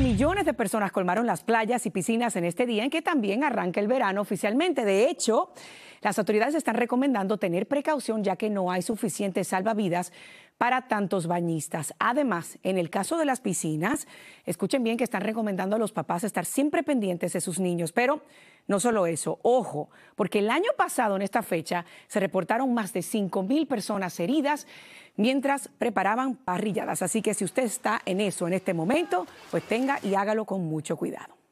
millones de personas colmaron las playas y piscinas en este día en que también arranca el verano oficialmente. De hecho, las autoridades están recomendando tener precaución ya que no hay suficientes salvavidas para tantos bañistas. Además, en el caso de las piscinas, escuchen bien que están recomendando a los papás estar siempre pendientes de sus niños, pero no solo eso, ojo, porque el año pasado en esta fecha se reportaron más de 5 mil personas heridas mientras preparaban parrilladas. Así que si usted está en eso en este momento, pues tenga y hágalo con mucho cuidado.